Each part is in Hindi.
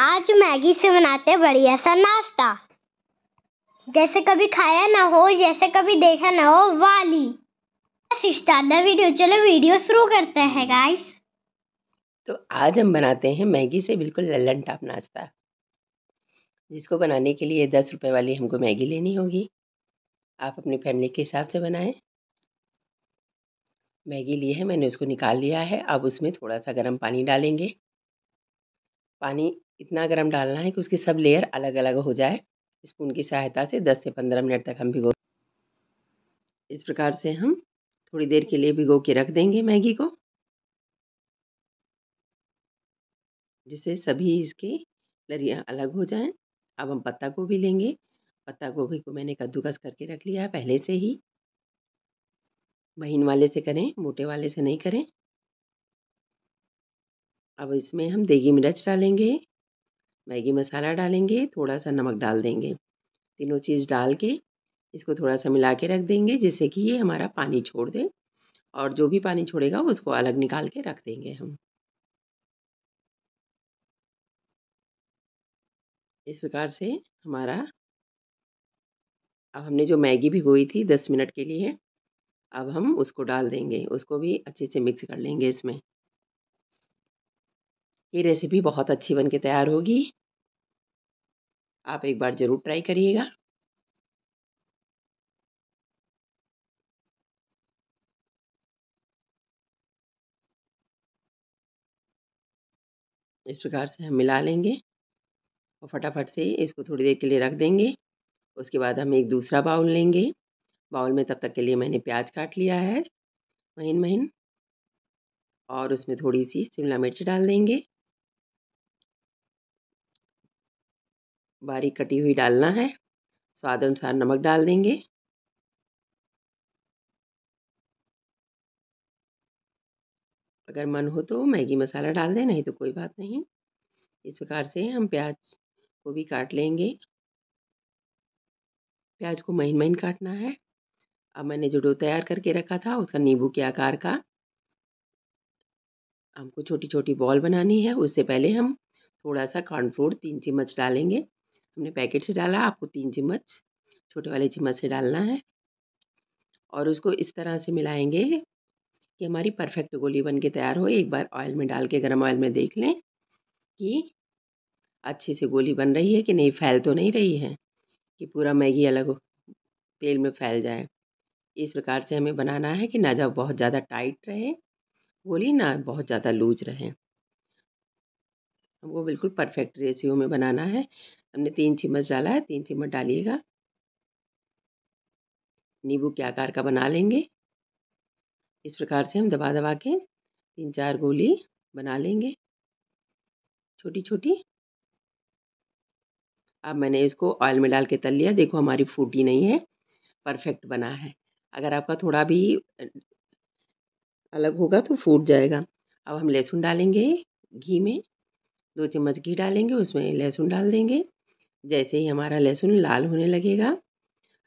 आज मैगी से बनाते बढ़िया सा नाश्ता जैसे कभी खाया ना हो जैसे कभी देखा ना हो वाली स्टार्ट वीडियो चलो वीडियो शुरू करते हैं गाइस तो आज हम बनाते हैं मैगी से बिल्कुल लल्लन टाप नाश्ता जिसको बनाने के लिए दस रुपए वाली हमको मैगी लेनी होगी आप अपनी फैमिली के हिसाब से बनाएं मैगी ली है मैंने उसको निकाल लिया है अब उसमें थोड़ा सा गर्म पानी डालेंगे पानी इतना अगर हम डालना है कि उसकी सब लेयर अलग अलग हो जाए स्पून की सहायता से 10 से 15 मिनट तक हम भिगो इस प्रकार से हम थोड़ी देर के लिए भिगो के रख देंगे मैगी को जिससे सभी इसके लरियाँ अलग हो जाएं अब हम पत्ता गोभी लेंगे पत्ता गोभी को मैंने कद्दूकस करके रख लिया है पहले से ही महीन वाले से करें मोटे वाले से नहीं करें अब इसमें हम देगी मिर्च डालेंगे मैगी मसाला डालेंगे थोड़ा सा नमक डाल देंगे तीनों चीज़ डाल के इसको थोड़ा सा मिला के रख देंगे जिससे कि ये हमारा पानी छोड़ दे और जो भी पानी छोड़ेगा उसको अलग निकाल के रख देंगे हम इस प्रकार से हमारा अब हमने जो मैगी भिगोई थी दस मिनट के लिए अब हम उसको डाल देंगे उसको भी अच्छे से मिक्स कर लेंगे इसमें ये रेसिपी बहुत अच्छी बन के तैयार होगी आप एक बार ज़रूर ट्राई करिएगा इस प्रकार से हम मिला लेंगे और फटाफट से इसको थोड़ी देर के लिए रख देंगे उसके बाद हम एक दूसरा बाउल लेंगे बाउल में तब तक के लिए मैंने प्याज काट लिया है महीन महीन और उसमें थोड़ी सी शिमला मिर्च डाल देंगे बारीक कटी हुई डालना है स्वाद अनुसार नमक डाल देंगे अगर मन हो तो मैगी मसाला डाल दें नहीं तो कोई बात नहीं इस प्रकार से हम प्याज को भी काट लेंगे प्याज को महीन महीन काटना है अब मैंने जो डो तैयार करके रखा था उसका नींबू के आकार का हमको छोटी छोटी बॉल बनानी है उससे पहले हम थोड़ा सा कॉर्नफ्लोर तीन चम्मच डालेंगे हमने पैकेट से डाला आपको तीन चम्मच छोटे वाले चम्मच से डालना है और उसको इस तरह से मिलाएंगे कि हमारी परफेक्ट गोली बन के तैयार हो एक बार ऑयल में डाल के गर्म ऑयल में देख लें कि अच्छे से गोली बन रही है कि नहीं फैल तो नहीं रही है कि पूरा मैगी अलग तेल में फैल जाए इस प्रकार से हमें बनाना है कि ना जब बहुत ज़्यादा टाइट रहे गोली ना बहुत ज़्यादा लूज रहे हमको बिल्कुल परफेक्ट रेसियो में बनाना है हमने तीन चम्मच डाला है तीन चम्मच डालिएगा नींबू के आकार का बना लेंगे इस प्रकार से हम दबा दबा के तीन चार गोली बना लेंगे छोटी छोटी अब मैंने इसको ऑयल में डाल के तल लिया देखो हमारी फूटी नहीं है परफेक्ट बना है अगर आपका थोड़ा भी अलग होगा तो फूट जाएगा अब हम लहसुन डालेंगे घी में दो चम्मच घी डालेंगे उसमें लहसुन डाल देंगे जैसे ही हमारा लहसुन लाल होने लगेगा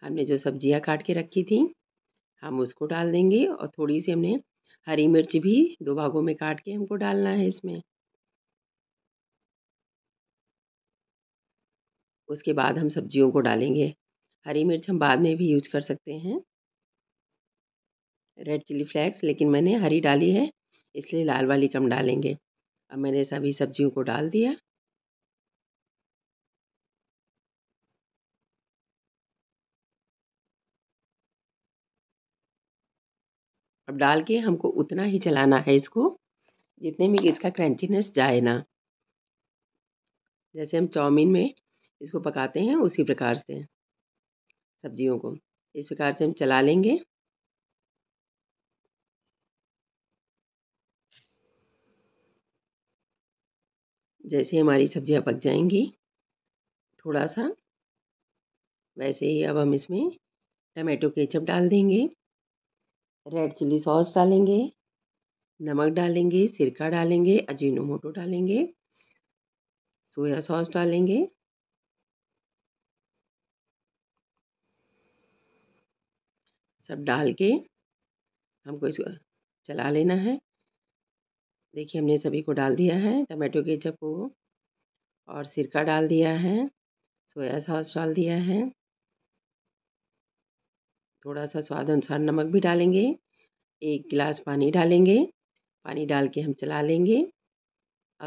हमने जो सब्जियां काट के रखी थी हम उसको डाल देंगे और थोड़ी सी हमने हरी मिर्च भी दो भागों में काट के हमको डालना है इसमें उसके बाद हम सब्जियों को डालेंगे हरी मिर्च हम बाद में भी यूज कर सकते हैं रेड चिली फ्लेक्स लेकिन मैंने हरी डाली है इसलिए लाल वाली कम डालेंगे अब मैंने सभी सब्जियों को डाल दिया अब डाल के हमको उतना ही चलाना है इसको जितने में इसका क्रंचीनेस जाए ना जैसे हम चाउमीन में इसको पकाते हैं उसी प्रकार से सब्जियों को इस प्रकार से हम चला लेंगे जैसे हमारी सब्जियां पक जाएंगी थोड़ा सा वैसे ही अब हम इसमें टमाटो केचप डाल देंगे रेड चिली सॉस डालेंगे नमक डालेंगे सिरका डालेंगे अजीनोमोटो डालेंगे सोया सॉस डालेंगे सब डाल के हमको इसको चला लेना है देखिए हमने सभी को डाल दिया है टमाटो के चप्पू और सिरका डाल दिया है सोया सॉस डाल दिया है थोड़ा सा स्वाद अनुसार नमक भी डालेंगे एक गिलास पानी डालेंगे पानी डाल के हम चला लेंगे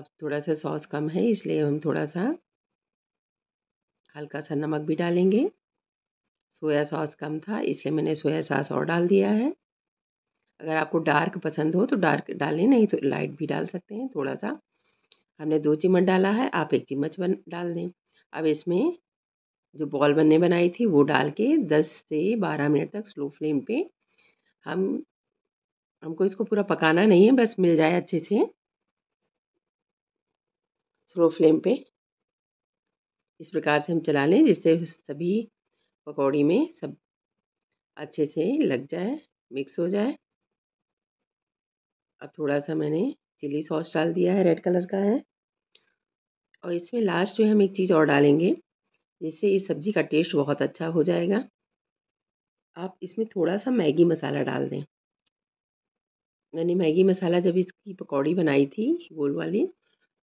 अब थोड़ा सा सॉस कम है इसलिए हम थोड़ा सा हल्का सा नमक भी डालेंगे सोया सॉस कम था इसलिए मैंने सोया सॉस और डाल दिया है अगर आपको डार्क पसंद हो तो डार्क डालें नहीं तो लाइट भी डाल सकते हैं थोड़ा सा हमने दो चम्मच डाला है आप एक चम्मच डाल दें अब इसमें जो बॉल बनने बनाई थी वो डाल के 10 से 12 मिनट तक स्लो फ्लेम पे हम हमको इसको पूरा पकाना नहीं है बस मिल जाए अच्छे से स्लो फ्लेम पे इस प्रकार से हम चला लें जिससे सभी पकौड़ी में सब अच्छे से लग जाए मिक्स हो जाए अब थोड़ा सा मैंने चिली सॉस डाल दिया है रेड कलर का है और इसमें लास्ट में हम एक चीज़ और डालेंगे जिससे ये सब्ज़ी का टेस्ट बहुत अच्छा हो जाएगा आप इसमें थोड़ा सा मैगी मसाला डाल दें मैंने मैगी मसाला जब इसकी पकौड़ी बनाई थी गोल वाली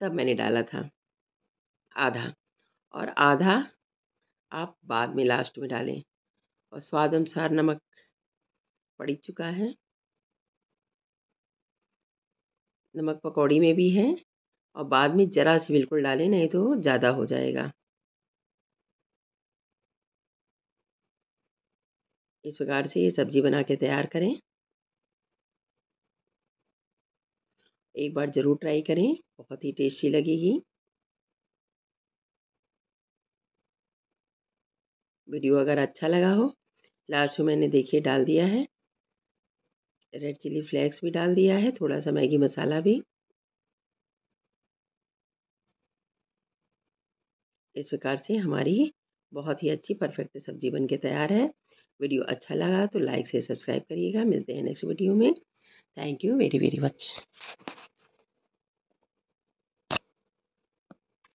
तब मैंने डाला था आधा और आधा आप बाद में लास्ट में डालें और स्वाद अनुसार नमक पड़ चुका है नमक पकौड़ी में भी है और बाद में ज़रा सी बिल्कुल डालें नहीं तो ज़्यादा हो जाएगा इस प्रकार से ये सब्ज़ी बना के तैयार करें एक बार ज़रूर ट्राई करें बहुत ही टेस्टी लगेगी वीडियो अगर अच्छा लगा हो लास्ट में मैंने देखिए डाल दिया है रेड चिली फ्लेक्स भी डाल दिया है थोड़ा सा मैगी मसाला भी इस प्रकार से हमारी बहुत ही अच्छी परफेक्ट सब्ज़ी बन के तैयार है वीडियो अच्छा लगा तो लाइक से सब्सक्राइब करिएगा मिलते हैं नेक्स्ट वीडियो में thank you very very much